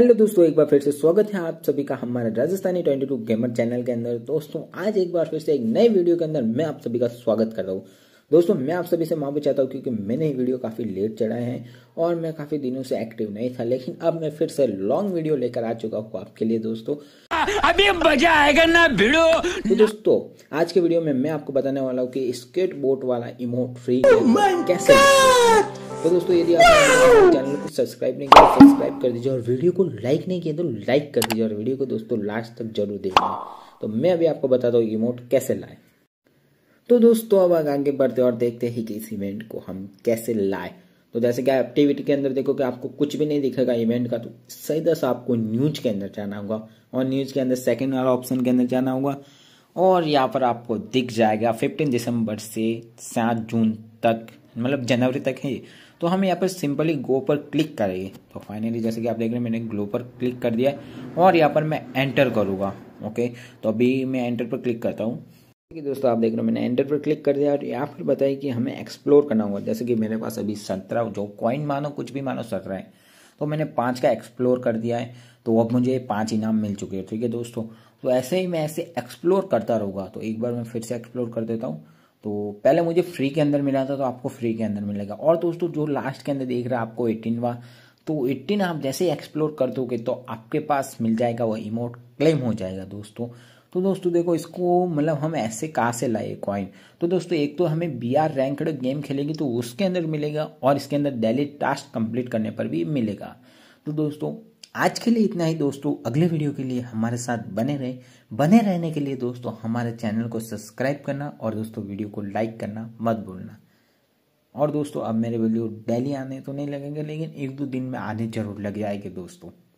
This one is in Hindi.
हेलो दोस्तों एक बार फिर से स्वागत है आप सभी का हमारे राजस्थानी 22 गेमर चैनल के अंदर दोस्तों आज एक बार फिर से एक नए वीडियो के अंदर मैं आप सभी का स्वागत कर रहा हूँ दोस्तों मैं आप सभी से माफी चाहता हूँ क्योंकि मैंने ये वीडियो काफ़ी लेट चढ़ाए हैं और मैं काफ़ी दिनों से एक्टिव नहीं था लेकिन अब मैं फिर से लॉन्ग वीडियो लेकर आ चुका हूँ आपके लिए दोस्तों अभी मजा आएगा ना वीडियो तो दोस्तों आज के वीडियो में मैं आपको बताने वाला हूँ की स्केट बोट वाला इमोट फ्री oh कैसे तो दोस्तों यदि आप चैनल को सब्सक्राइब नहीं किया तो सब्सक्राइब कर दीजिए और वीडियो को लाइक नहीं किया तो लाइक कर दीजिए और वीडियो को दोस्तों लास्ट तक जरूर देखना तो मैं अभी आपको बताता हूँ इमोट कैसे लाए तो दोस्तों अब आगे बढ़ते और देखते हैं कि इस इवेंट को हम कैसे लाए तो जैसे कि एक्टिविटी के अंदर देखो कि आपको कुछ भी नहीं दिखेगा इवेंट का तो सही दस आपको न्यूज के अंदर जाना होगा और न्यूज के अंदर सेकंड वाला ऑप्शन के अंदर जाना होगा और यहाँ पर आपको दिख जाएगा 15 दिसंबर से सात जून तक मतलब जनवरी तक है तो हम यहाँ पर सिंपली गो पर क्लिक करेंगे तो फाइनली जैसे कि आप देख रहे हैं मैंने ग्लो पर क्लिक कर दिया और यहाँ पर मैं एंटर करूँगा ओके तो अभी मैं एंटर पर क्लिक करता हूँ कि दोस्तों आप देख रहे हो मैंने एंटर पर क्लिक कर दिया और यहाँ पर बताइए कि हमें एक्सप्लोर करना होगा जैसे कि मेरे पास अभी सत्रह जो कॉइन मानो कुछ भी मानो सत्रह है तो मैंने पाँच का एक्सप्लोर कर दिया है तो अब मुझे पाँच इनाम मिल चुके हैं ठीक है दोस्तों तो ऐसे ही मैं ऐसे एक्सप्लोर करता रहूँगा तो एक बार मैं फिर से एक्सप्लोर कर देता हूँ तो पहले मुझे फ्री के अंदर मिला था तो आपको फ्री के अंदर मिलेगा और दोस्तों जो लास्ट के अंदर देख रहा है आपको एटीनवा तो एट्टीन आप जैसे एक्सप्लोर कर दोगे तो आपके पास मिल जाएगा वो इमोट क्लेम हो जाएगा दोस्तों तो दोस्तों देखो इसको मतलब हम ऐसे कहाँ से लाए कॉइन तो दोस्तों एक तो हमें बी आर रैंकड गेम खेलेंगे तो उसके अंदर मिलेगा और इसके अंदर डेली टास्क कंप्लीट करने पर भी मिलेगा तो दोस्तों आज के लिए इतना ही दोस्तों अगले वीडियो के लिए हमारे साथ बने रहे बने रहने के लिए दोस्तों हमारे चैनल को सब्सक्राइब करना और दोस्तों वीडियो को लाइक करना मत भूलना और दोस्तों अब मेरे वीडियो डेली आने तो नहीं लगेंगे लेकिन एक दो दिन में आने जरूर लग जाएंगे दोस्तों